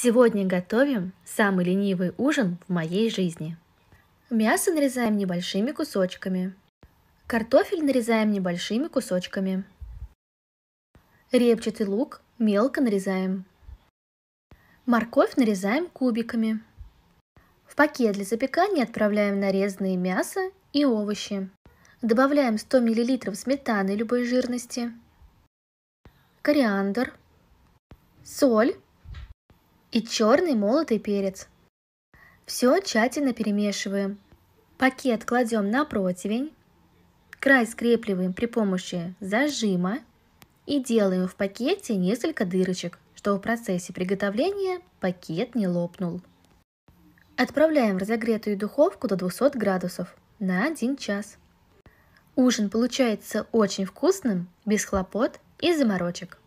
Сегодня готовим самый ленивый ужин в моей жизни. Мясо нарезаем небольшими кусочками. Картофель нарезаем небольшими кусочками. Репчатый лук мелко нарезаем. Морковь нарезаем кубиками. В пакет для запекания отправляем нарезанные мясо и овощи. Добавляем 100 мл сметаны любой жирности, кориандр, соль и черный молотый перец. Все тщательно перемешиваем. Пакет кладем на противень, край скрепливаем при помощи зажима и делаем в пакете несколько дырочек, чтобы в процессе приготовления пакет не лопнул. Отправляем в разогретую духовку до 200 градусов на 1 час. Ужин получается очень вкусным, без хлопот и заморочек.